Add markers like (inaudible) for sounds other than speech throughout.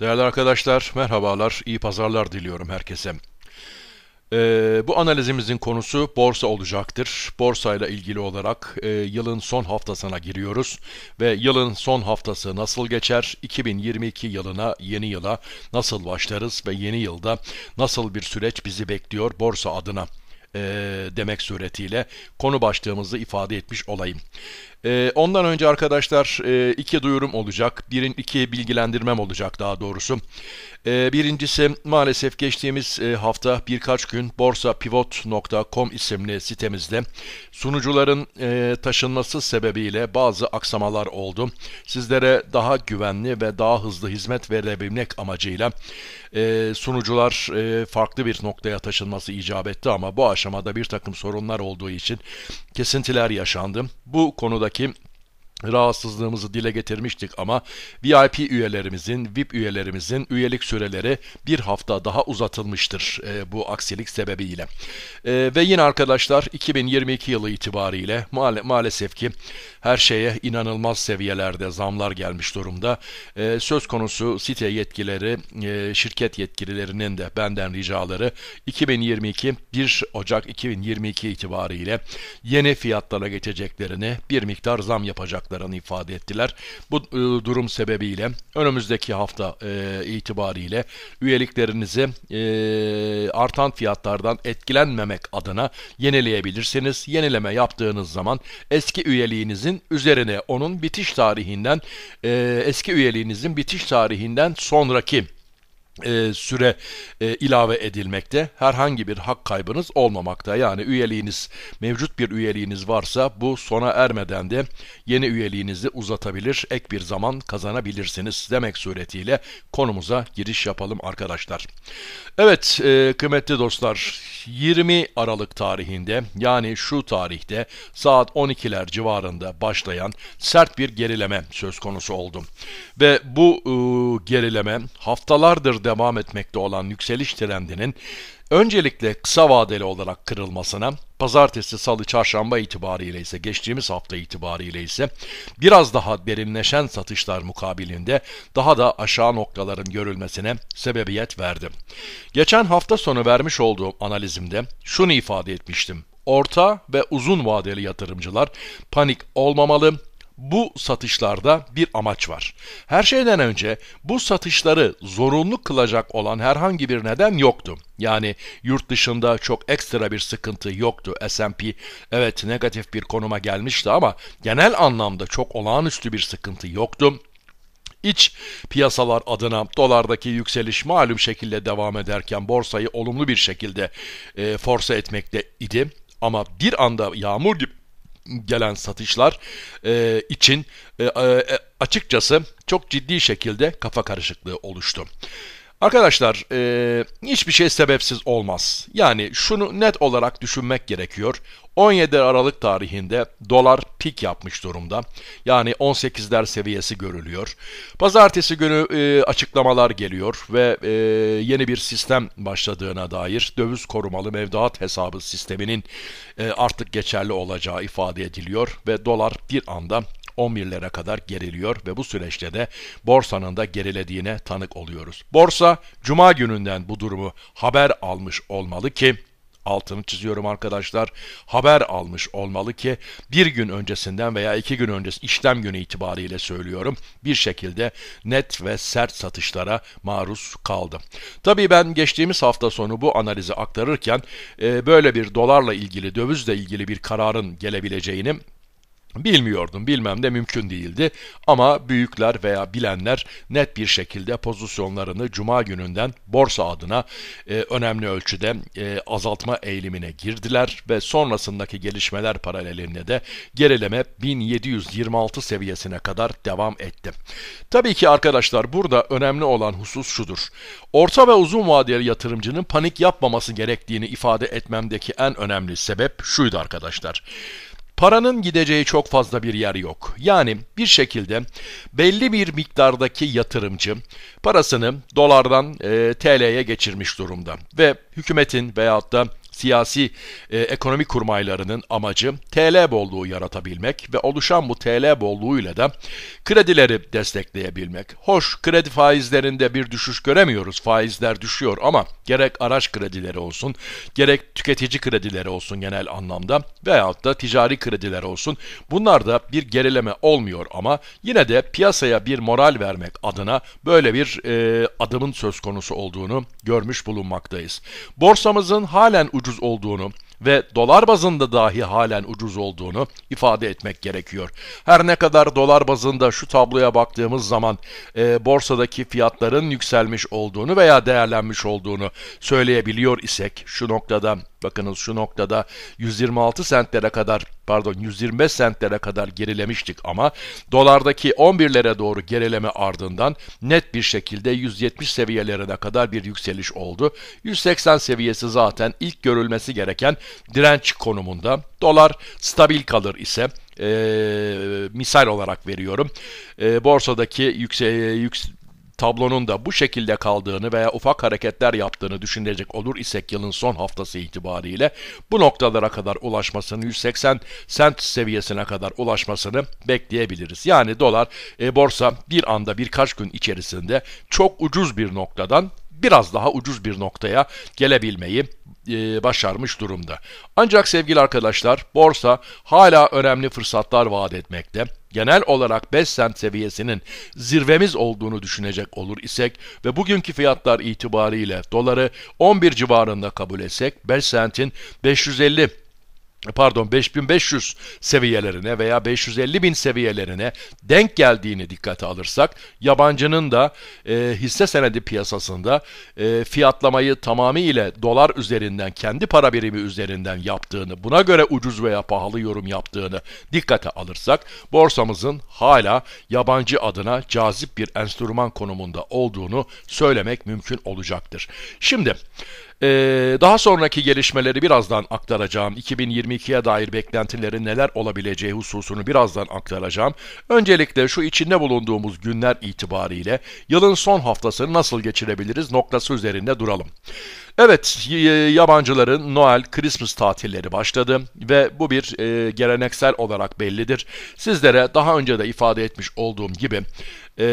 Değerli arkadaşlar, merhabalar, iyi pazarlar diliyorum herkese. Ee, bu analizimizin konusu borsa olacaktır. Borsayla ilgili olarak e, yılın son haftasına giriyoruz ve yılın son haftası nasıl geçer? 2022 yılına, yeni yıla nasıl başlarız ve yeni yılda nasıl bir süreç bizi bekliyor borsa adına? E, demek suretiyle konu başlığımızı ifade etmiş olayım. E, ondan önce arkadaşlar e, iki duyurum olacak. Birin, iki bilgilendirmem olacak daha doğrusu. E, birincisi maalesef geçtiğimiz e, hafta birkaç gün borsapivot.com isimli sitemizde sunucuların e, taşınması sebebiyle bazı aksamalar oldu. Sizlere daha güvenli ve daha hızlı hizmet verebilmek amacıyla e, sunucular e, farklı bir noktaya taşınması icap etti ama bu aşamada bir takım sorunlar olduğu için kesintiler yaşandı. Bu konuda attaquer rahatsızlığımızı dile getirmiştik ama VIP üyelerimizin, VIP üyelerimizin üyelik süreleri bir hafta daha uzatılmıştır e, bu aksilik sebebiyle. E, ve yine arkadaşlar 2022 yılı itibariyle maal maalesef ki her şeye inanılmaz seviyelerde zamlar gelmiş durumda. E, söz konusu site yetkileri, e, şirket yetkililerinin de benden ricaları 2022 1 Ocak 2022 itibariyle yeni fiyatlara geçeceklerini bir miktar zam yapacaklar olacaklarını ifade ettiler. Bu e, durum sebebiyle önümüzdeki hafta e, itibariyle üyeliklerinizi e, artan fiyatlardan etkilenmemek adına yenileyebilirsiniz. Yenileme yaptığınız zaman eski üyeliğinizin üzerine onun bitiş tarihinden e, eski üyeliğinizin bitiş tarihinden sonraki e, süre e, ilave edilmekte. Herhangi bir hak kaybınız olmamakta. Yani üyeliğiniz mevcut bir üyeliğiniz varsa bu sona ermeden de yeni üyeliğinizi uzatabilir, ek bir zaman kazanabilirsiniz demek suretiyle konumuza giriş yapalım arkadaşlar. Evet e, kıymetli dostlar 20 Aralık tarihinde yani şu tarihte saat 12'ler civarında başlayan sert bir gerileme söz konusu oldu. Ve bu e, gerileme haftalardır devam etmekte olan yükseliş trendinin öncelikle kısa vadeli olarak kırılmasına, pazartesi, salı, çarşamba itibariyle ise geçtiğimiz hafta itibariyle ise biraz daha derinleşen satışlar mukabilinde daha da aşağı noktaların görülmesine sebebiyet verdi. Geçen hafta sonu vermiş olduğum analizimde şunu ifade etmiştim. Orta ve uzun vadeli yatırımcılar panik olmamalı, bu satışlarda bir amaç var. Her şeyden önce bu satışları zorunlu kılacak olan herhangi bir neden yoktu. Yani yurt dışında çok ekstra bir sıkıntı yoktu. S&P evet negatif bir konuma gelmişti ama genel anlamda çok olağanüstü bir sıkıntı yoktu. İç piyasalar adına dolardaki yükseliş malum şekilde devam ederken borsayı olumlu bir şekilde e, force etmekte idi. Ama bir anda yağmur gibi gelen satışlar e, için e, e, e, açıkçası çok ciddi şekilde kafa karışıklığı oluştu. Arkadaşlar e, hiçbir şey sebepsiz olmaz. Yani şunu net olarak düşünmek gerekiyor. 17 Aralık tarihinde dolar pik yapmış durumda. Yani 18'ler seviyesi görülüyor. Pazartesi günü e, açıklamalar geliyor ve e, yeni bir sistem başladığına dair döviz korumalı mevduat hesabı sisteminin e, artık geçerli olacağı ifade ediliyor ve dolar bir anda 11 lira kadar geriliyor ve bu süreçte de borsanın da gerilediğine tanık oluyoruz. Borsa cuma gününden bu durumu haber almış olmalı ki altını çiziyorum arkadaşlar. Haber almış olmalı ki bir gün öncesinden veya iki gün öncesi işlem günü itibariyle söylüyorum bir şekilde net ve sert satışlara maruz kaldı. Tabii ben geçtiğimiz hafta sonu bu analizi aktarırken e, böyle bir dolarla ilgili dövizle ilgili bir kararın gelebileceğini Bilmiyordum bilmem de mümkün değildi ama büyükler veya bilenler net bir şekilde pozisyonlarını cuma gününden borsa adına e, önemli ölçüde e, azaltma eğilimine girdiler ve sonrasındaki gelişmeler paralelinde de gerileme 1726 seviyesine kadar devam etti. Tabii ki arkadaşlar burada önemli olan husus şudur. Orta ve uzun vadeli yatırımcının panik yapmaması gerektiğini ifade etmemdeki en önemli sebep şuydu arkadaşlar. Paranın gideceği çok fazla bir yer yok. Yani bir şekilde belli bir miktardaki yatırımcı parasını dolardan e, TL'ye geçirmiş durumda ve hükümetin veyahut da siyasi e, ekonomik kurmaylarının amacı TL bolluğu yaratabilmek ve oluşan bu TL bolluğuyla da kredileri destekleyebilmek. Hoş kredi faizlerinde bir düşüş göremiyoruz. Faizler düşüyor ama gerek araç kredileri olsun, gerek tüketici kredileri olsun genel anlamda veyahut da ticari krediler olsun. Bunlarda bir gerileme olmuyor ama yine de piyasaya bir moral vermek adına böyle bir e, adımın söz konusu olduğunu görmüş bulunmaktayız. Borsamızın halen ucuz ucuz olduğunu ve dolar bazında dahi halen ucuz olduğunu ifade etmek gerekiyor. Her ne kadar dolar bazında şu tabloya baktığımız zaman e, borsadaki fiyatların yükselmiş olduğunu veya değerlenmiş olduğunu söyleyebiliyor isek şu noktada Bakınız şu noktada 126 sentlere kadar pardon 125 sentlere kadar gerilemiştik ama dolardaki 11'lere doğru gerileme ardından net bir şekilde 170 seviyelerine kadar bir yükseliş oldu. 180 seviyesi zaten ilk görülmesi gereken direnç konumunda. Dolar stabil kalır ise e, misal olarak veriyorum. E, borsadaki yükse, yükse, tablonun da bu şekilde kaldığını veya ufak hareketler yaptığını düşünecek olur isek yılın son haftası itibariyle bu noktalara kadar ulaşmasını 180 sent seviyesine kadar ulaşmasını bekleyebiliriz. Yani dolar e, borsa bir anda birkaç gün içerisinde çok ucuz bir noktadan biraz daha ucuz bir noktaya gelebilmeyi e, başarmış durumda. Ancak sevgili arkadaşlar borsa hala önemli fırsatlar vaat etmekte genel olarak 5 sent seviyesinin zirvemiz olduğunu düşünecek olur isek ve bugünkü fiyatlar itibariyle doları 11 civarında kabul etsek 5 sentin 550 pardon 5500 seviyelerine veya 550 bin seviyelerine denk geldiğini dikkate alırsak yabancının da e, hisse senedi piyasasında e, fiyatlamayı tamamıyla dolar üzerinden kendi para birimi üzerinden yaptığını buna göre ucuz veya pahalı yorum yaptığını dikkate alırsak borsamızın hala yabancı adına cazip bir enstrüman konumunda olduğunu söylemek mümkün olacaktır. Şimdi ee, daha sonraki gelişmeleri birazdan aktaracağım. 2022'ye dair beklentileri neler olabileceği hususunu birazdan aktaracağım. Öncelikle şu içinde bulunduğumuz günler itibariyle yılın son haftasını nasıl geçirebiliriz noktası üzerinde duralım. Evet, yabancıların Noel, Christmas tatilleri başladı ve bu bir e, geleneksel olarak bellidir. Sizlere daha önce de ifade etmiş olduğum gibi e,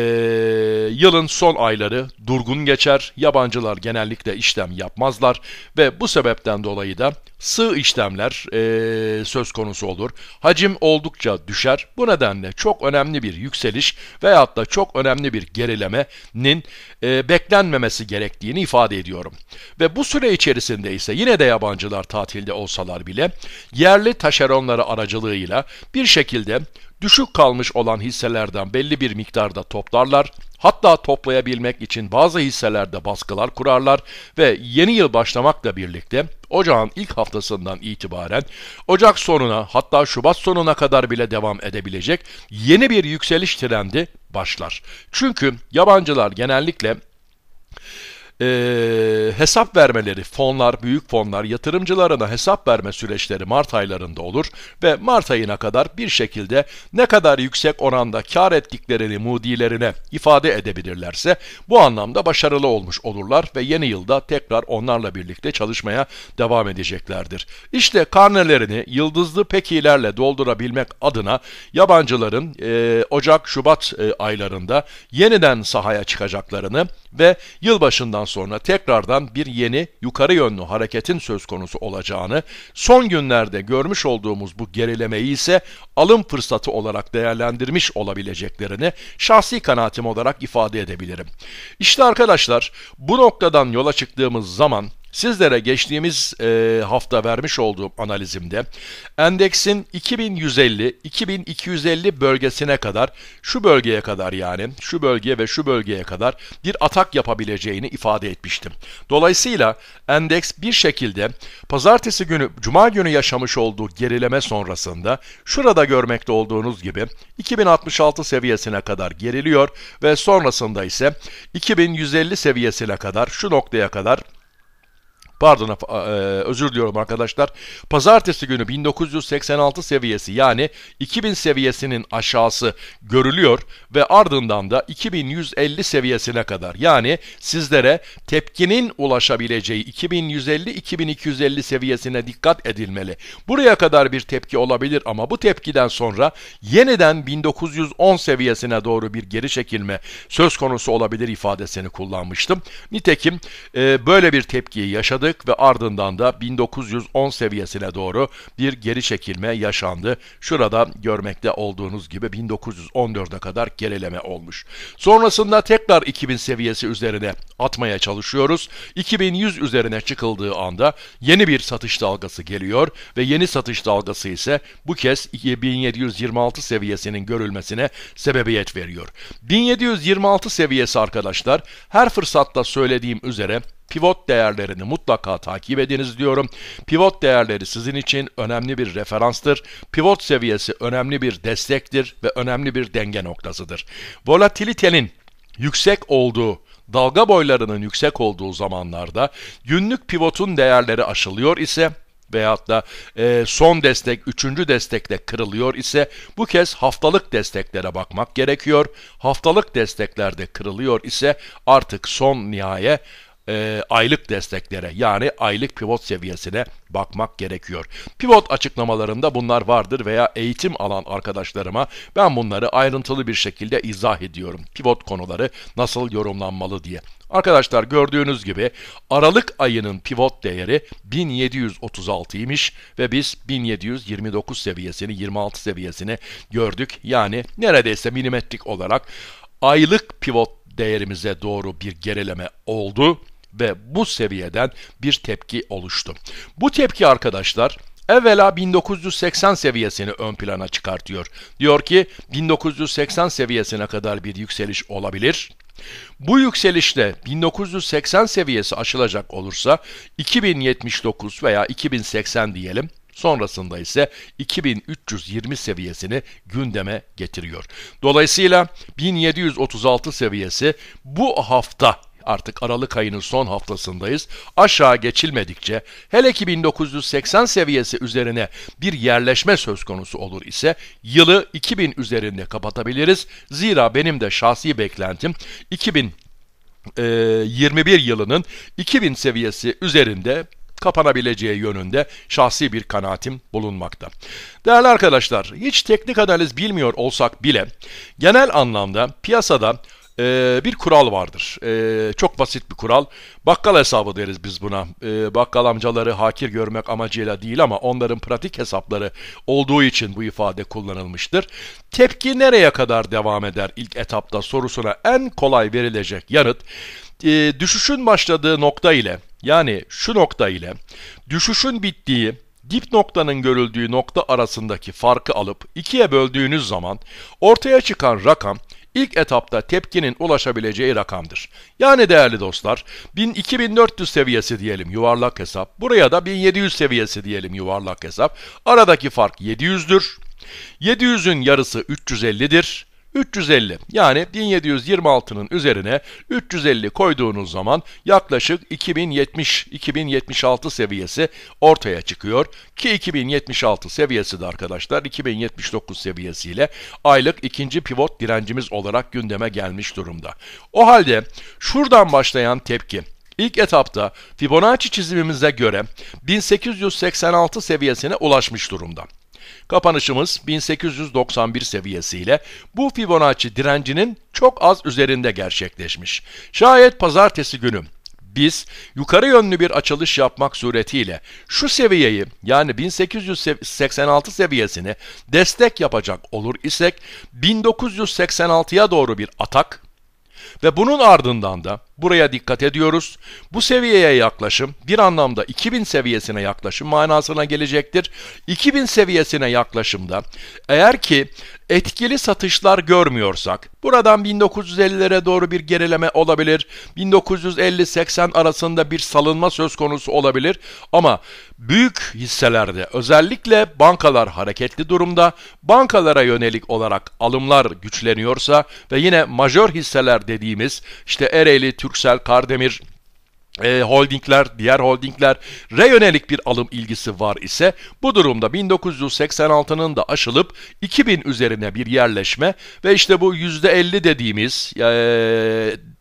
yılın son ayları durgun geçer, yabancılar genellikle işlem yapmazlar ve bu sebepten dolayı da sığ işlemler e, söz konusu olur. Hacim oldukça düşer. Bu nedenle çok önemli bir yükseliş veyahut da çok önemli bir gerilemenin e, beklenmemesi gerektiğini ifade ediyorum. Ve bu bu süre içerisinde ise yine de yabancılar tatilde olsalar bile yerli taşeronları aracılığıyla bir şekilde düşük kalmış olan hisselerden belli bir miktarda toplarlar. Hatta toplayabilmek için bazı hisselerde baskılar kurarlar ve yeni yıl başlamakla birlikte ocağın ilk haftasından itibaren ocak sonuna hatta şubat sonuna kadar bile devam edebilecek yeni bir yükseliş trendi başlar. Çünkü yabancılar genellikle e, hesap vermeleri, fonlar, büyük fonlar yatırımcılarına hesap verme süreçleri Mart aylarında olur ve Mart ayına kadar bir şekilde ne kadar yüksek oranda kar ettiklerini mudilerine ifade edebilirlerse bu anlamda başarılı olmuş olurlar ve yeni yılda tekrar onlarla birlikte çalışmaya devam edeceklerdir. İşte karnelerini yıldızlı pekilerle doldurabilmek adına yabancıların e, Ocak-Şubat e, aylarında yeniden sahaya çıkacaklarını ve yılbaşından sonra tekrardan bir yeni yukarı yönlü hareketin söz konusu olacağını, son günlerde görmüş olduğumuz bu gerilemeyi ise alım fırsatı olarak değerlendirmiş olabileceklerini şahsi kanaatim olarak ifade edebilirim. İşte arkadaşlar bu noktadan yola çıktığımız zaman Sizlere geçtiğimiz e, hafta vermiş olduğum analizimde endeksin 2150-2250 bölgesine kadar şu bölgeye kadar yani şu bölgeye ve şu bölgeye kadar bir atak yapabileceğini ifade etmiştim. Dolayısıyla endeks bir şekilde pazartesi günü cuma günü yaşamış olduğu gerileme sonrasında şurada görmekte olduğunuz gibi 2066 seviyesine kadar geriliyor ve sonrasında ise 2150 seviyesine kadar şu noktaya kadar pardon e, özür diliyorum arkadaşlar. Pazartesi günü 1986 seviyesi yani 2000 seviyesinin aşağısı görülüyor ve ardından da 2150 seviyesine kadar yani sizlere tepkinin ulaşabileceği 2150-2250 seviyesine dikkat edilmeli. Buraya kadar bir tepki olabilir ama bu tepkiden sonra yeniden 1910 seviyesine doğru bir geri çekilme söz konusu olabilir ifadesini kullanmıştım. Nitekim e, böyle bir tepkiyi yaşadık aldık ve ardından da 1910 seviyesine doğru bir geri çekilme yaşandı. Şurada görmekte olduğunuz gibi 1914'e kadar gerileme olmuş. Sonrasında tekrar 2000 seviyesi üzerine atmaya çalışıyoruz. 2100 üzerine çıkıldığı anda yeni bir satış dalgası geliyor ve yeni satış dalgası ise bu kez 1726 seviyesinin görülmesine sebebiyet veriyor. 1726 seviyesi arkadaşlar her fırsatta söylediğim üzere pivot değerlerini mutlaka takip ediniz diyorum. Pivot değerleri sizin için önemli bir referanstır. Pivot seviyesi önemli bir destektir ve önemli bir denge noktasıdır. Volatilitenin yüksek olduğu dalga boylarının yüksek olduğu zamanlarda günlük pivotun değerleri aşılıyor ise veyahut da e, son destek, üçüncü destekle kırılıyor ise bu kez haftalık desteklere bakmak gerekiyor. Haftalık desteklerde kırılıyor ise artık son nihaye e, aylık desteklere yani aylık pivot seviyesine bakmak gerekiyor. Pivot açıklamalarında bunlar vardır veya eğitim alan arkadaşlarıma ben bunları ayrıntılı bir şekilde izah ediyorum. Pivot konuları nasıl yorumlanmalı diye. Arkadaşlar gördüğünüz gibi Aralık ayının pivot değeri 1736 imiş ve biz 1729 seviyesini 26 seviyesini gördük. Yani neredeyse milimetrik olarak aylık pivot değerimize doğru bir gerileme oldu ve bu seviyeden bir tepki oluştu. Bu tepki arkadaşlar evvela 1980 seviyesini ön plana çıkartıyor. Diyor ki 1980 seviyesine kadar bir yükseliş olabilir. Bu yükselişte 1980 seviyesi aşılacak olursa 2079 veya 2080 diyelim Sonrasında ise 2320 seviyesini gündeme getiriyor. Dolayısıyla 1736 seviyesi bu hafta artık Aralık ayının son haftasındayız. Aşağı geçilmedikçe hele ki 1980 seviyesi üzerine bir yerleşme söz konusu olur ise yılı 2000 üzerinde kapatabiliriz. Zira benim de şahsi beklentim 2000 21 e, yılının 2000 seviyesi üzerinde kapanabileceği yönünde şahsi bir kanaatim bulunmakta. Değerli arkadaşlar, hiç teknik analiz bilmiyor olsak bile genel anlamda piyasada e, bir kural vardır. E, çok basit bir kural. Bakkal hesabı deriz biz buna. E, bakkal amcaları hakir görmek amacıyla değil ama onların pratik hesapları olduğu için bu ifade kullanılmıştır. Tepki nereye kadar devam eder ilk etapta sorusuna en kolay verilecek yanıt e, düşüşün başladığı nokta ile yani şu nokta ile düşüşün bittiği dip noktanın görüldüğü nokta arasındaki farkı alıp ikiye böldüğünüz zaman ortaya çıkan rakam ilk etapta tepkinin ulaşabileceği rakamdır. Yani değerli dostlar 2400 seviyesi diyelim yuvarlak hesap. Buraya da 1700 seviyesi diyelim yuvarlak hesap. Aradaki fark 700'dür. 700'ün yarısı 350'dir. 350 yani 1726'nın üzerine 350 koyduğunuz zaman yaklaşık 2070 2076 seviyesi ortaya çıkıyor ki 2076 seviyesi de arkadaşlar 2079 seviyesiyle aylık ikinci pivot direncimiz olarak gündeme gelmiş durumda. O halde şuradan başlayan tepki İlk etapta Fibonacci çizimimize göre 1886 seviyesine ulaşmış durumda. Kapanışımız 1891 seviyesiyle bu Fibonacci direncinin çok az üzerinde gerçekleşmiş. Şayet pazartesi günü biz yukarı yönlü bir açılış yapmak suretiyle şu seviyeyi yani 1886 seviyesini destek yapacak olur isek 1986'ya doğru bir atak ve bunun ardından da Buraya dikkat ediyoruz. Bu seviyeye yaklaşım bir anlamda 2000 seviyesine yaklaşım manasına gelecektir. 2000 seviyesine yaklaşımda eğer ki etkili satışlar görmüyorsak buradan 1950'lere doğru bir gerileme olabilir. 1950-80 arasında bir salınma söz konusu olabilir ama büyük hisselerde özellikle bankalar hareketli durumda. Bankalara yönelik olarak alımlar güçleniyorsa ve yine majör hisseler dediğimiz işte Ereğli, Türk Türksel, Kardemir, e, holdingler, diğer holdinglere yönelik bir alım ilgisi var ise bu durumda 1986'nın da aşılıp 2000 üzerine bir yerleşme ve işte bu %50 dediğimiz e,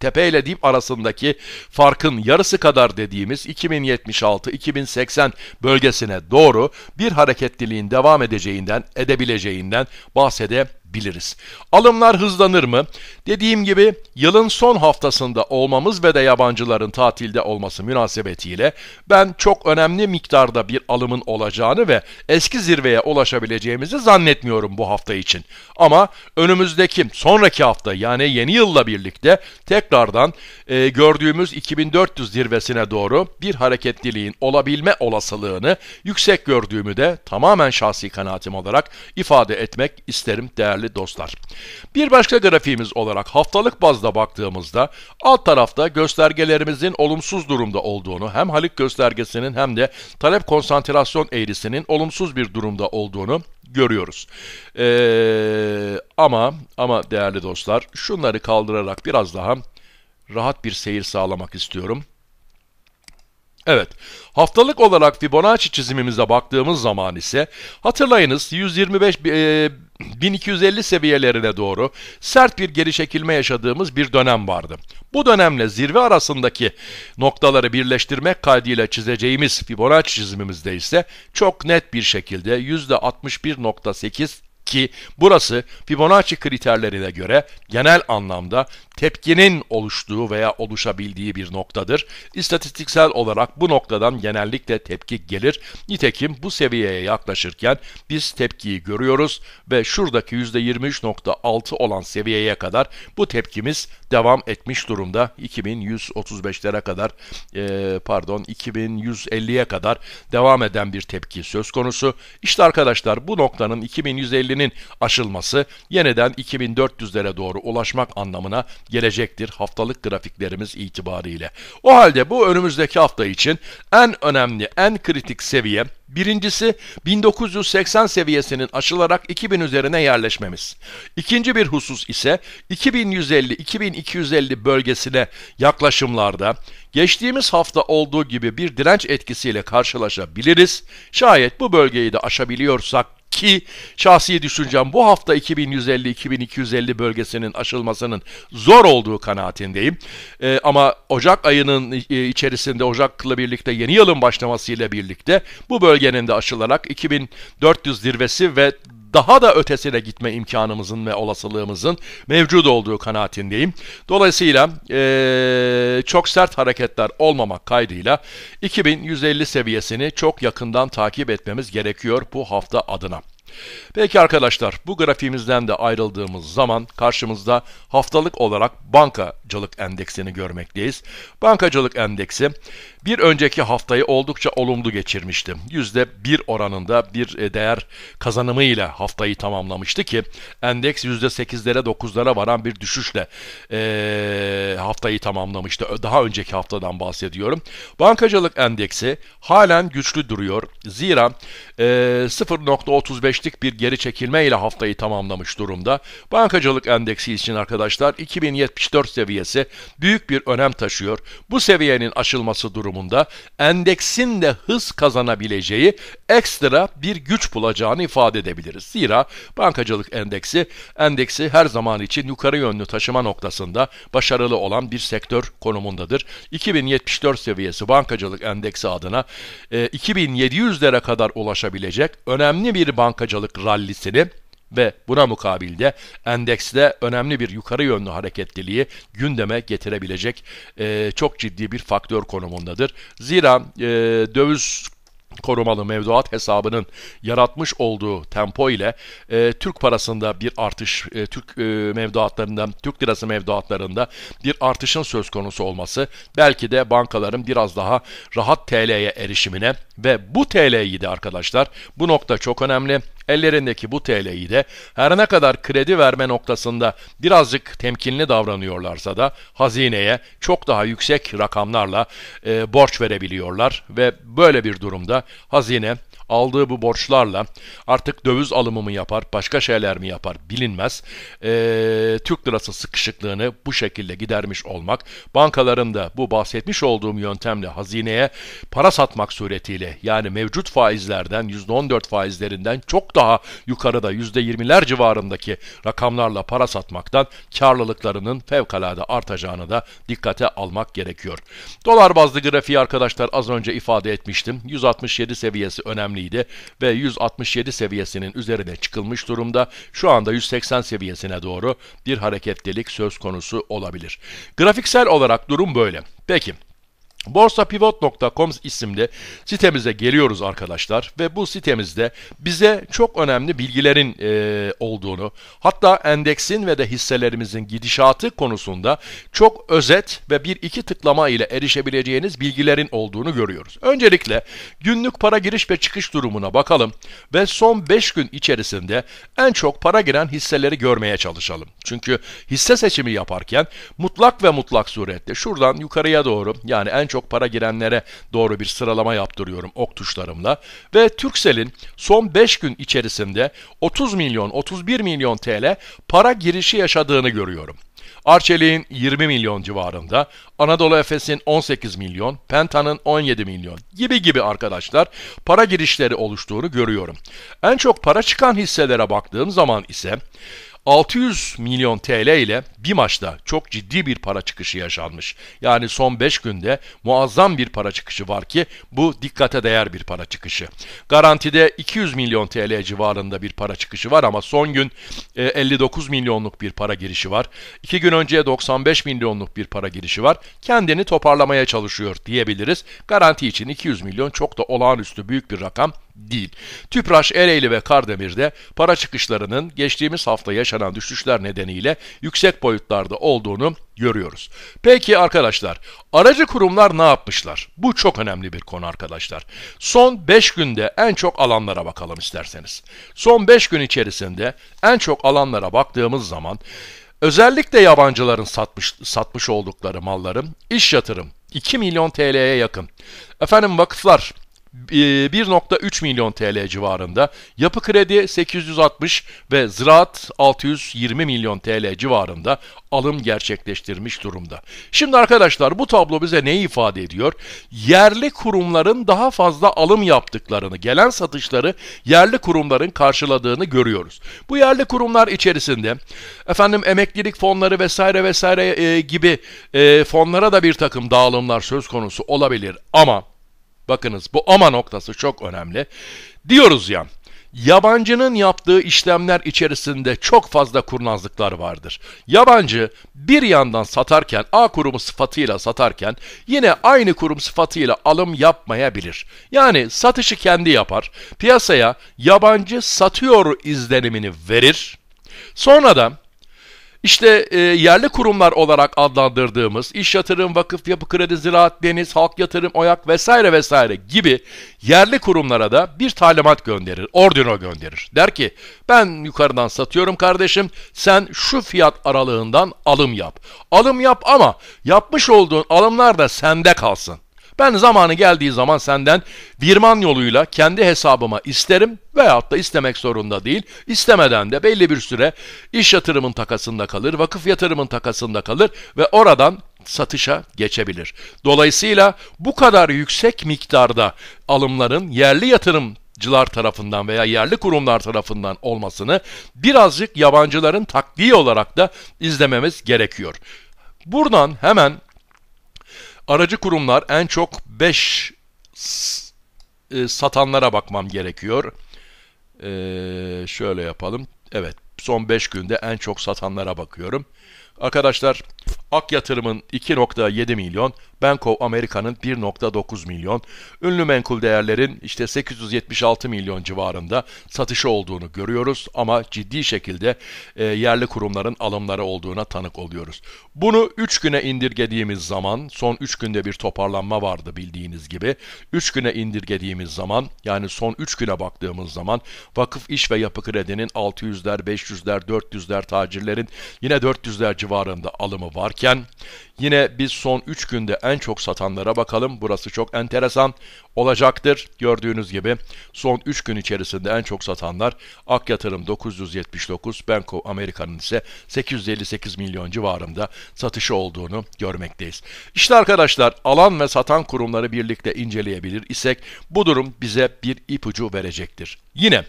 tepe ile dip arasındaki farkın yarısı kadar dediğimiz 2076-2080 bölgesine doğru bir hareketliliğin devam edeceğinden, edebileceğinden bahsedebiliriz biliriz. Alımlar hızlanır mı? Dediğim gibi yılın son haftasında olmamız ve de yabancıların tatilde olması münasebetiyle ben çok önemli miktarda bir alımın olacağını ve eski zirveye ulaşabileceğimizi zannetmiyorum bu hafta için. Ama önümüzdeki sonraki hafta yani yeni yılla birlikte tekrardan e, gördüğümüz 2400 zirvesine doğru bir hareketliliğin olabilme olasılığını yüksek gördüğümü de tamamen şahsi kanaatim olarak ifade etmek isterim değerli değerli dostlar. Bir başka grafiğimiz olarak haftalık bazda baktığımızda alt tarafta göstergelerimizin olumsuz durumda olduğunu hem Halik göstergesinin hem de talep konsantrasyon eğrisinin olumsuz bir durumda olduğunu görüyoruz. Ee, ama ama değerli dostlar şunları kaldırarak biraz daha rahat bir seyir sağlamak istiyorum. Evet, haftalık olarak Fibonacci çizimimize baktığımız zaman ise hatırlayınız 125 e, 1250 seviyelerine doğru sert bir geri çekilme yaşadığımız bir dönem vardı. Bu dönemle zirve arasındaki noktaları birleştirmek kaydıyla çizeceğimiz Fibonacci çizimimizde ise çok net bir şekilde %61.8 ki burası Fibonacci kriterlerine göre genel anlamda tepkinin oluştuğu veya oluşabildiği bir noktadır. İstatistiksel olarak bu noktadan genellikle tepki gelir. Nitekim bu seviyeye yaklaşırken biz tepkiyi görüyoruz ve şuradaki %23.6 olan seviyeye kadar bu tepkimiz devam etmiş durumda. 2135'lere kadar e, pardon 2150'ye kadar devam eden bir tepki söz konusu. İşte arkadaşlar bu noktanın 2150'nin aşılması yeniden 2400'lere doğru ulaşmak anlamına gelecektir haftalık grafiklerimiz itibariyle. O halde bu önümüzdeki hafta için en önemli, en kritik seviye Birincisi 1980 seviyesinin aşılarak 2000 üzerine yerleşmemiz. İkinci bir husus ise 2150-2250 bölgesine yaklaşımlarda geçtiğimiz hafta olduğu gibi bir direnç etkisiyle karşılaşabiliriz. Şayet bu bölgeyi de aşabiliyorsak ki şahsi düşüncem bu hafta 2150-2250 bölgesinin aşılmasının zor olduğu kanaatindeyim. E, ama Ocak ayının e, içerisinde Ocak'la birlikte yeni yılın başlamasıyla birlikte bu bölgenin de aşılarak 2400 zirvesi ve daha da ötesine gitme imkanımızın ve olasılığımızın mevcut olduğu kanaatindeyim. Dolayısıyla e, çok sert hareketler olmamak kaydıyla 2150 seviyesini çok yakından takip etmemiz gerekiyor bu hafta adına. Peki arkadaşlar bu grafiğimizden de ayrıldığımız zaman karşımızda haftalık olarak bankacılık endeksini görmekteyiz. Bankacılık endeksi bir önceki haftayı oldukça olumlu geçirmişti. %1 oranında bir e, değer kazanımıyla haftayı tamamlamıştı ki endeks %8'lere 9'lara varan bir düşüşle ee, haftayı tamamlamıştı. Daha önceki haftadan bahsediyorum. Bankacılık endeksi halen güçlü duruyor. Zira ee, 0.35 %5'lik bir geri çekilme ile haftayı tamamlamış durumda. Bankacılık endeksi için arkadaşlar 2074 seviyesi büyük bir önem taşıyor. Bu seviyenin aşılması durumunda endeksin de hız kazanabileceği ekstra bir güç bulacağını ifade edebiliriz. Zira bankacılık endeksi endeksi her zaman için yukarı yönlü taşıma noktasında başarılı olan bir sektör konumundadır. 2074 seviyesi bankacılık endeksi adına e, 2700'lere kadar ulaşabilecek önemli bir bankacılık Amerikacılık rallisini ve buna mukabilde endekste önemli bir yukarı yönlü hareketliliği gündeme getirebilecek e, çok ciddi bir faktör konumundadır. Zira e, döviz korumalı mevduat hesabının yaratmış olduğu tempo ile e, Türk parasında bir artış, e, Türk e, mevduatlarında, Türk lirası mevduatlarında bir artışın söz konusu olması belki de bankaların biraz daha rahat TL'ye erişimine ve bu TL'yi de arkadaşlar bu nokta çok önemli ellerindeki bu TL'yi de her ne kadar kredi verme noktasında birazcık temkinli davranıyorlarsa da hazineye çok daha yüksek rakamlarla e, borç verebiliyorlar ve böyle bir durumda hazine aldığı bu borçlarla artık döviz alımı mı yapar, başka şeyler mi yapar bilinmez. E, Türk lirası sıkışıklığını bu şekilde gidermiş olmak, bankaların da bu bahsetmiş olduğum yöntemle hazineye para satmak suretiyle yani mevcut faizlerden %14 faizlerinden çok daha yukarıda %20'ler civarındaki rakamlarla para satmaktan karlılıklarının fevkalade artacağını da dikkate almak gerekiyor. Dolar bazlı grafiği arkadaşlar az önce ifade etmiştim. 167 seviyesi önemli önemliydi ve 167 seviyesinin üzerine çıkılmış durumda şu anda 180 seviyesine doğru bir hareketlilik söz konusu olabilir. Grafiksel olarak durum böyle. Peki Borsapivot.com isimli sitemize geliyoruz arkadaşlar ve bu sitemizde bize çok önemli bilgilerin e, olduğunu hatta endeksin ve de hisselerimizin gidişatı konusunda çok özet ve bir iki tıklama ile erişebileceğiniz bilgilerin olduğunu görüyoruz. Öncelikle günlük para giriş ve çıkış durumuna bakalım ve son 5 gün içerisinde en çok para giren hisseleri görmeye çalışalım. Çünkü hisse seçimi yaparken mutlak ve mutlak surette şuradan yukarıya doğru yani en çok çok para girenlere doğru bir sıralama yaptırıyorum ok tuşlarımla. Ve Türksel'in son 5 gün içerisinde 30 milyon 31 milyon TL para girişi yaşadığını görüyorum. Arçelik'in 20 milyon civarında, Anadolu Efes'in 18 milyon, Penta'nın 17 milyon gibi gibi arkadaşlar para girişleri oluştuğunu görüyorum. En çok para çıkan hisselere baktığım zaman ise 600 milyon TL ile bir maçta çok ciddi bir para çıkışı yaşanmış. Yani son 5 günde muazzam bir para çıkışı var ki bu dikkate değer bir para çıkışı. Garantide 200 milyon TL civarında bir para çıkışı var ama son gün 59 e, milyonluk bir para girişi var. 2 gün önce 95 milyonluk bir para girişi var. Kendini toparlamaya çalışıyor diyebiliriz. Garanti için 200 milyon çok da olağanüstü büyük bir rakam değil. Tüpraş, Ereğli ve Kardemir'de para çıkışlarının geçtiğimiz hafta yaşanan düşüşler nedeniyle yüksek boyutlarda olduğunu görüyoruz. Peki arkadaşlar, aracı kurumlar ne yapmışlar? Bu çok önemli bir konu arkadaşlar. Son 5 günde en çok alanlara bakalım isterseniz. Son 5 gün içerisinde en çok alanlara baktığımız zaman özellikle yabancıların satmış satmış oldukları malların iş yatırım 2 milyon TL'ye yakın. Efendim vakıflar 1.3 ee, milyon TL civarında, yapı kredi 860 ve ziraat 620 milyon TL civarında alım gerçekleştirmiş durumda. Şimdi arkadaşlar bu tablo bize neyi ifade ediyor? Yerli kurumların daha fazla alım yaptıklarını, gelen satışları yerli kurumların karşıladığını görüyoruz. Bu yerli kurumlar içerisinde efendim emeklilik fonları vesaire vesaire e, gibi e, fonlara da bir takım dağılımlar söz konusu olabilir ama Bakınız bu ama noktası çok önemli. Diyoruz ya yabancının yaptığı işlemler içerisinde çok fazla kurnazlıklar vardır. Yabancı bir yandan satarken A kurumu sıfatıyla satarken yine aynı kurum sıfatıyla alım yapmayabilir. Yani satışı kendi yapar. Piyasaya yabancı satıyor izlenimini verir. Sonra da işte e, yerli kurumlar olarak adlandırdığımız iş yatırım, vakıf yapı kredi, ziraat, deniz, halk yatırım, oyak vesaire vesaire gibi yerli kurumlara da bir talimat gönderir, ordino gönderir. Der ki ben yukarıdan satıyorum kardeşim sen şu fiyat aralığından alım yap. Alım yap ama yapmış olduğun alımlar da sende kalsın. Ben zamanı geldiği zaman senden birman yoluyla kendi hesabıma isterim veyahut da istemek zorunda değil. İstemeden de belli bir süre iş yatırımın takasında kalır, vakıf yatırımın takasında kalır ve oradan satışa geçebilir. Dolayısıyla bu kadar yüksek miktarda alımların yerli yatırım yabancılar tarafından veya yerli kurumlar tarafından olmasını birazcık yabancıların takviye olarak da izlememiz gerekiyor. Buradan hemen Aracı kurumlar en çok 5 e, satanlara bakmam gerekiyor. E, şöyle yapalım. Evet son 5 günde en çok satanlara bakıyorum. Arkadaşlar Ak Yatırım'ın 2.7 milyon, Bank of America'nın 1.9 milyon, ünlü menkul değerlerin işte 876 milyon civarında satışı olduğunu görüyoruz ama ciddi şekilde e, yerli kurumların alımları olduğuna tanık oluyoruz. Bunu 3 güne indirgediğimiz zaman, son 3 günde bir toparlanma vardı bildiğiniz gibi. 3 güne indirgediğimiz zaman, yani son 3 güne baktığımız zaman vakıf iş ve yapı kredinin 600'ler, 500'ler, 400'ler tacirlerin yine 400'ler civarında alımı varken yine biz son 3 günde en çok satanlara bakalım. Burası çok enteresan olacaktır. Gördüğünüz gibi son 3 gün içerisinde en çok satanlar Ak Yatırım 979, Benko Amerika'nın ise 858 milyon civarında satışı olduğunu görmekteyiz. İşte arkadaşlar alan ve satan kurumları birlikte inceleyebilir isek bu durum bize bir ipucu verecektir. Yine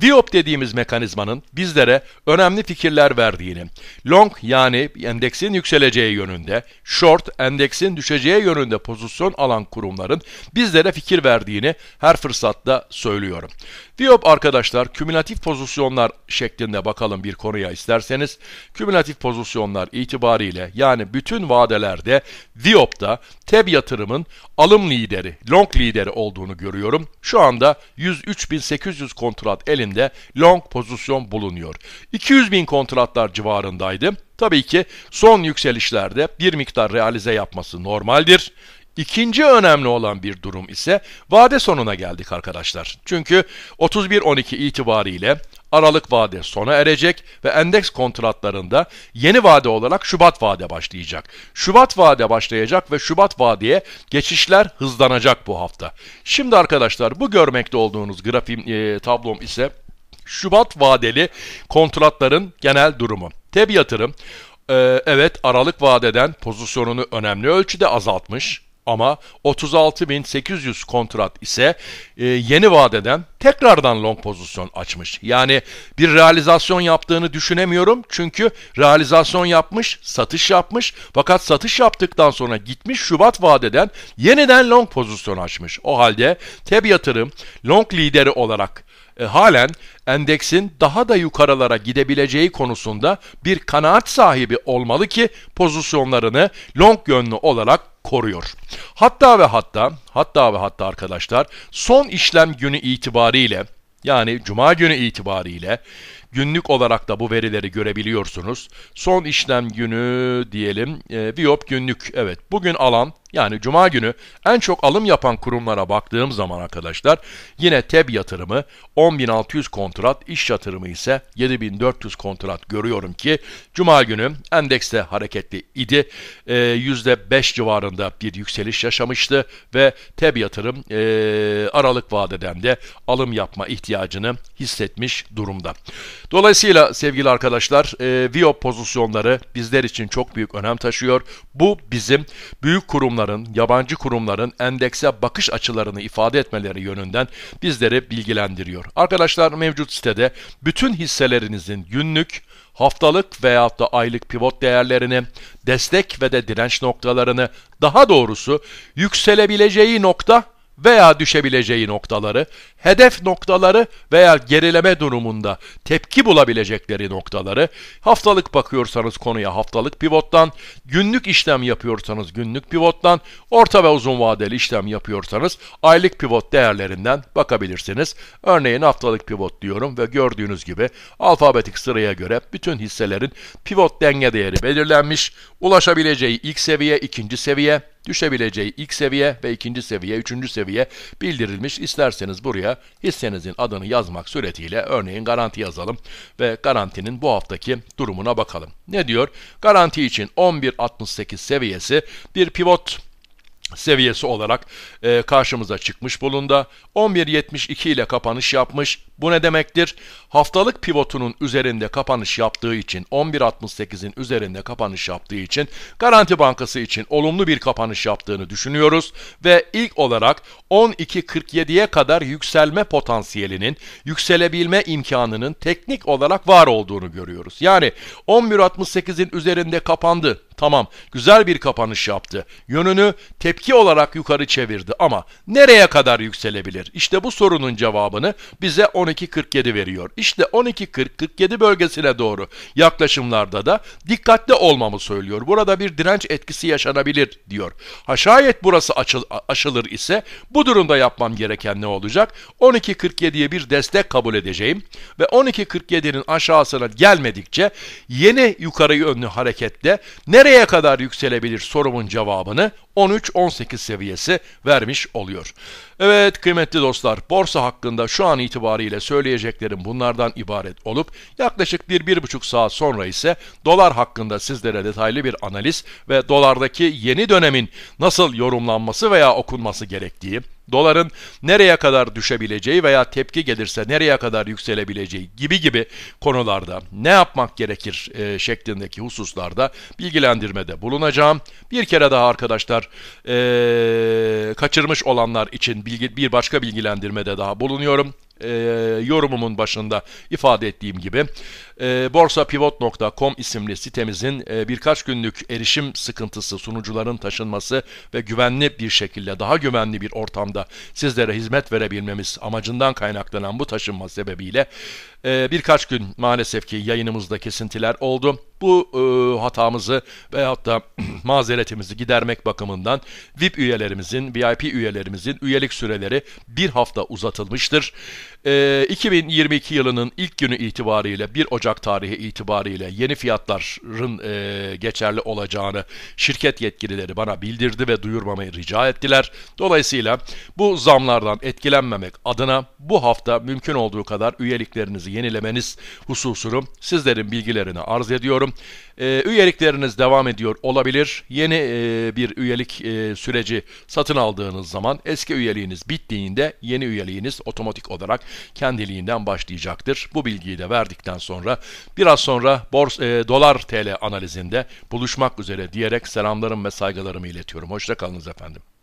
Diop dediğimiz mekanizmanın bizlere önemli fikirler verdiğini, long yani endeksin yükseleceği yönünde, short endeksin düşeceği yönünde pozisyon alan kurumların bizlere fikir fikir verdiğini her fırsatta söylüyorum. Diop arkadaşlar kümülatif pozisyonlar şeklinde bakalım bir konuya isterseniz. Kümülatif pozisyonlar itibariyle yani bütün vadelerde Diop'ta TEB yatırımın alım lideri, long lideri olduğunu görüyorum. Şu anda 103.800 kontrat elinde long pozisyon bulunuyor. 200.000 kontratlar civarındaydı. Tabii ki son yükselişlerde bir miktar realize yapması normaldir. İkinci önemli olan bir durum ise vade sonuna geldik arkadaşlar. Çünkü 31.12 itibariyle Aralık vade sona erecek ve endeks kontratlarında yeni vade olarak Şubat vade başlayacak. Şubat vade başlayacak ve Şubat vadeye geçişler hızlanacak bu hafta. Şimdi arkadaşlar bu görmekte olduğunuz grafim e, tablom ise Şubat vadeli kontratların genel durumu. Teb yatırım e, evet aralık vadeden pozisyonunu önemli ölçüde azaltmış ama 36.800 kontrat ise e, yeni vadeden tekrardan long pozisyon açmış. Yani bir realizasyon yaptığını düşünemiyorum çünkü realizasyon yapmış, satış yapmış fakat satış yaptıktan sonra gitmiş Şubat vadeden yeniden long pozisyon açmış. O halde TEB yatırım long lideri olarak e, halen endeksin daha da yukarılara gidebileceği konusunda bir kanaat sahibi olmalı ki pozisyonlarını long yönlü olarak koruyor. Hatta ve hatta, hatta ve hatta arkadaşlar son işlem günü itibariyle yani cuma günü itibariyle günlük olarak da bu verileri görebiliyorsunuz. Son işlem günü diyelim e, Viop günlük. Evet bugün alan yani cuma günü en çok alım yapan kurumlara baktığım zaman arkadaşlar yine TEB yatırımı 10.600 kontrat, iş yatırımı ise 7.400 kontrat görüyorum ki cuma günü endekste hareketli idi. E, ee, %5 civarında bir yükseliş yaşamıştı ve TEB yatırım e, aralık vadeden de alım yapma ihtiyacını hissetmiş durumda. Dolayısıyla sevgili arkadaşlar e, VIO pozisyonları bizler için çok büyük önem taşıyor. Bu bizim büyük kurumlar kurumların, yabancı kurumların endekse bakış açılarını ifade etmeleri yönünden bizleri bilgilendiriyor. Arkadaşlar mevcut sitede bütün hisselerinizin günlük, haftalık veyahut da aylık pivot değerlerini, destek ve de direnç noktalarını, daha doğrusu yükselebileceği nokta veya düşebileceği noktaları, hedef noktaları veya gerileme durumunda tepki bulabilecekleri noktaları, haftalık bakıyorsanız konuya haftalık pivottan, günlük işlem yapıyorsanız günlük pivottan, orta ve uzun vadeli işlem yapıyorsanız aylık pivot değerlerinden bakabilirsiniz. Örneğin haftalık pivot diyorum ve gördüğünüz gibi alfabetik sıraya göre bütün hisselerin pivot denge değeri belirlenmiş, ulaşabileceği ilk seviye, ikinci seviye, düşebileceği ilk seviye ve ikinci seviye, üçüncü seviye bildirilmiş. İsterseniz buraya hissenizin adını yazmak suretiyle örneğin garanti yazalım ve garantinin bu haftaki durumuna bakalım. Ne diyor? Garanti için 11.68 seviyesi bir pivot seviyesi olarak e, karşımıza çıkmış bulunda. 11.72 ile kapanış yapmış. Bu ne demektir? Haftalık pivotunun üzerinde kapanış yaptığı için 11.68'in üzerinde kapanış yaptığı için Garanti Bankası için olumlu bir kapanış yaptığını düşünüyoruz ve ilk olarak 12.47'ye kadar yükselme potansiyelinin, yükselebilme imkanının teknik olarak var olduğunu görüyoruz. Yani 11.68'in üzerinde kapandı Tamam güzel bir kapanış yaptı. Yönünü tepki olarak yukarı çevirdi ama nereye kadar yükselebilir? İşte bu sorunun cevabını bize 12.47 veriyor. İşte 12.40-47 bölgesine doğru yaklaşımlarda da dikkatli olmamı söylüyor. Burada bir direnç etkisi yaşanabilir diyor. Ha şayet burası açıl, aşılır ise bu durumda yapmam gereken ne olacak? 12.47'ye bir destek kabul edeceğim ve 12.47'nin aşağısına gelmedikçe yeni yukarı yönlü harekette nereye nereye kadar yükselebilir sorumun cevabını 13-18 seviyesi vermiş oluyor. Evet kıymetli dostlar borsa hakkında şu an itibariyle söyleyeceklerim bunlardan ibaret olup yaklaşık bir bir buçuk saat sonra ise dolar hakkında sizlere detaylı bir analiz ve dolardaki yeni dönemin nasıl yorumlanması veya okunması gerektiği, doların nereye kadar düşebileceği veya tepki gelirse nereye kadar yükselebileceği gibi gibi konularda ne yapmak gerekir e, şeklindeki hususlarda bilgilendirmede bulunacağım. Bir kere daha arkadaşlar e, kaçırmış olanlar için bilgi, bir başka bilgilendirmede daha bulunuyorum e, yorumumun başında ifade ettiğim gibi e, borsapivot.com isimli sitemizin e, birkaç günlük erişim sıkıntısı sunucuların taşınması ve güvenli bir şekilde daha güvenli bir ortamda sizlere hizmet verebilmemiz amacından kaynaklanan bu taşınma sebebiyle e, birkaç gün maalesef ki yayınımızda kesintiler oldu. Bu e, hatamızı veyahut da (clears throat) mazeretimizi gidermek bakımından VIP üyelerimizin, VIP üyelerimizin üyelik süreleri bir hafta uzatılmıştır. E, 2022 yılının ilk günü itibariyle 1 Ocak tarihi itibariyle yeni fiyatların e, geçerli olacağını şirket yetkilileri bana bildirdi ve duyurmamayı rica ettiler. Dolayısıyla bu zamlardan etkilenmemek adına bu hafta mümkün olduğu kadar üyeliklerinizi yenilemeniz hususunu sizlerin bilgilerini arz ediyorum ediyorum. E, ee, üyelikleriniz devam ediyor olabilir. Yeni e, bir üyelik e, süreci satın aldığınız zaman eski üyeliğiniz bittiğinde yeni üyeliğiniz otomatik olarak kendiliğinden başlayacaktır. Bu bilgiyi de verdikten sonra biraz sonra bors e, dolar TL analizinde buluşmak üzere diyerek selamlarım ve saygılarımı iletiyorum. Hoşça kalınız efendim.